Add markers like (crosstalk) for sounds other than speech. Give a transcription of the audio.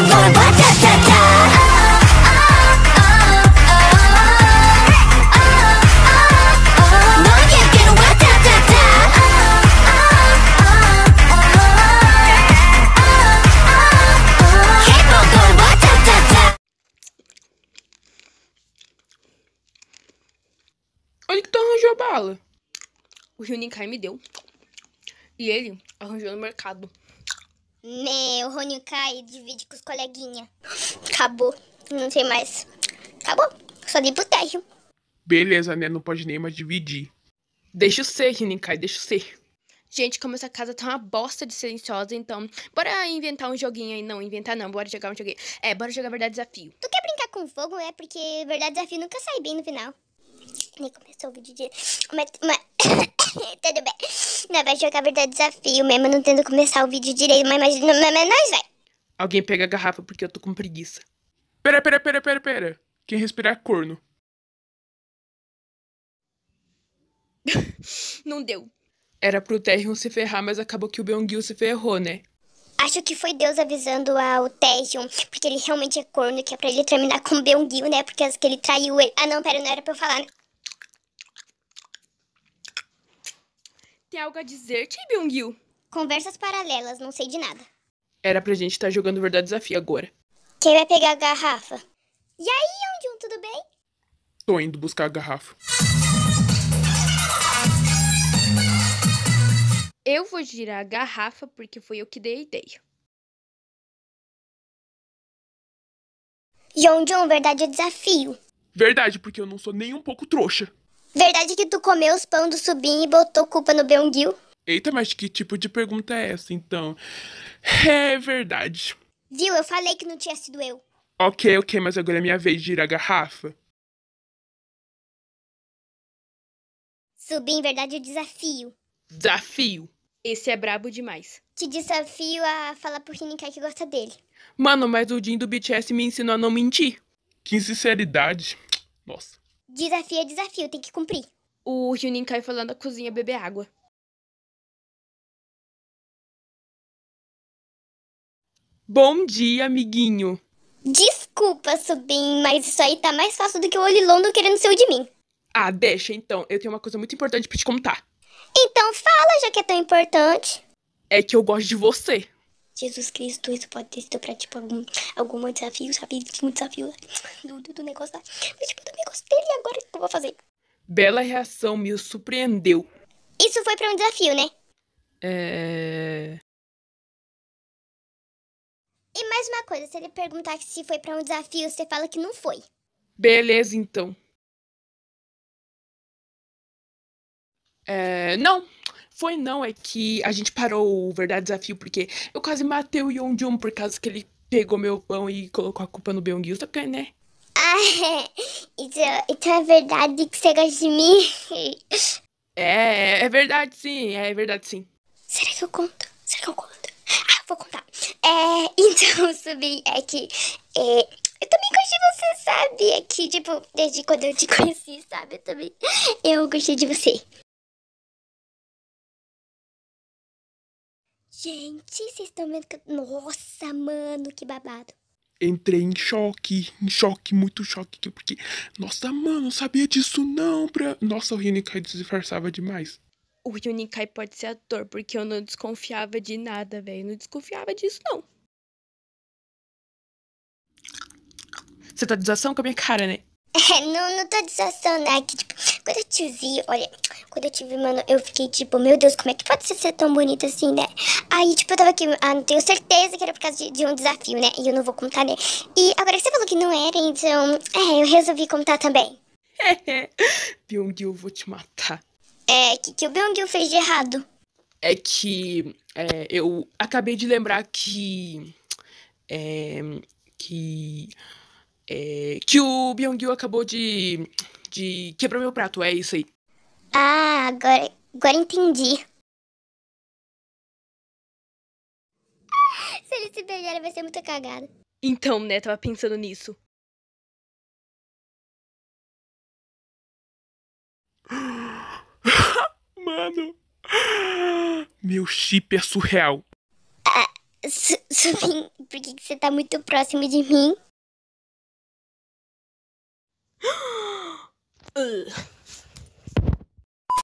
Onde que tu arranjou a bala? O Juninho me deu. E ele arranjou no mercado. Né, o Rony cai e divide com os coleguinha. Acabou. Não tem mais. Acabou. Só dei pro térreo. Beleza, né? Não pode nem mais dividir. Deixa eu ser, Rinicai, deixa eu ser. Gente, como essa casa tá uma bosta de silenciosa, então bora inventar um joguinho aí. Não, inventar não, bora jogar um joguinho. É, bora jogar Verdade Desafio. Tu quer brincar com fogo? É porque Verdade Desafio nunca sai bem no final nem começou o vídeo direito Mas, mas... (coughs) Tudo bem. Não, vai jogar verdade desafio mesmo, não tendo começar o vídeo direito, mas imagina, mas nós vai. Alguém pega a garrafa porque eu tô com preguiça. Pera, pera, pera, pera, pera. Quem respirar é corno. (laughs) não deu. Era pro Terrion se ferrar, mas acabou que o Beongil se ferrou, né? Acho que foi Deus avisando ao Terrion, porque ele realmente é corno, que é pra ele terminar com o Beongil, né? Porque que ele traiu ele. Ah, não, pera, não era pra eu falar, né? Tem algo a dizer, Chi Byung-gil? Conversas paralelas, não sei de nada. Era pra gente estar tá jogando verdade desafio agora. Quem vai pegar a garrafa? E aí, Onjun, tudo bem? Tô indo buscar a garrafa. Eu vou girar a garrafa porque foi eu que dei a ideia. Yonjun, verdade é desafio. Verdade, porque eu não sou nem um pouco trouxa. Verdade que tu comeu os pão do Subim e botou culpa no Beonguil? Eita, mas que tipo de pergunta é essa, então? (laughs) É verdade. Viu, eu falei que não tinha sido eu. Ok, ok, mas agora é minha vez de ir à garrafa. Subim, verdade, o desafio. Desafio? Esse é brabo demais. Te desafio a falar pro Hinikai que gosta dele. Mano, mas o Jin do BTS me ensinou a não mentir. Que sinceridade. Nossa. Desafio é desafio, tem que cumprir. O Junin cai falando da cozinha é beber água. Bom dia, amiguinho. Desculpa, Subim, mas isso aí tá mais fácil do que o Olilondo querendo ser o de mim. Ah, deixa então. Eu tenho uma coisa muito importante para te contar. Então fala, já que é tão importante. É que eu gosto de você. Jesus Cristo, isso pode ter sido pra, tipo, algum, algum desafio, sabe? Um desafio do, do, do negócio lá. Mas, tipo, eu também gostei e agora o que eu vou fazer? Bela reação, me surpreendeu. Isso foi pra um desafio, né? É... E mais uma coisa, se ele perguntar se foi para um desafio, você fala que não foi. Beleza, então. É, não, foi não, é que a gente parou o verdadeiro desafio, porque eu quase matei o Jun por causa que ele pegou meu pão e colocou a culpa no Beongil, tá porque, né? Ah, (laughs) é. Então, é verdade que você gosta de mim? É, é, é verdade sim, é verdade sim. Será que eu conto? Será que eu conto? Ah, vou contar. É, (laughs) então, Subi, é que é, eu também gostei de você, sabe? É que, tipo, desde quando eu te conheci, sabe? Eu também. Eu gostei de você. Gente, vocês estão vendo que. Nossa, mano, que babado. Entrei em choque, em choque, muito choque, porque. Nossa, mano, não sabia disso não, pra. Nossa, o Ryunikai disfarçava demais. O Ryunikai pode ser ator, porque eu não desconfiava de nada, velho. Não desconfiava disso, não. Você tá dizendo zoação com a minha cara, né? É, não, não tô desassando. É que, tipo, quando eu te vi, olha, quando eu te vi, mano, eu fiquei tipo, meu Deus, como é que pode ser, ser tão bonito assim, né? Aí, tipo, eu tava aqui, ah, não tenho certeza que era por causa de, de, um desafio, né? E eu não vou contar, né? E agora que você falou que não era, então, é, eu resolvi contar também. Pyong, (laughs) eu vou te matar. É, que, que o Pyong fez de errado? É que é, eu acabei de lembrar que. É, que é, que o byung acabou de, de quebrar meu prato, é isso aí. Ah, agora, agora entendi. (laughs) Se ele se beijarem, vai ser muita cagada. Então, né, tava pensando nisso. (gasps) Mano, meu chip é surreal. Ah, (laughs) por que, que você tá muito próximo de mim? 呃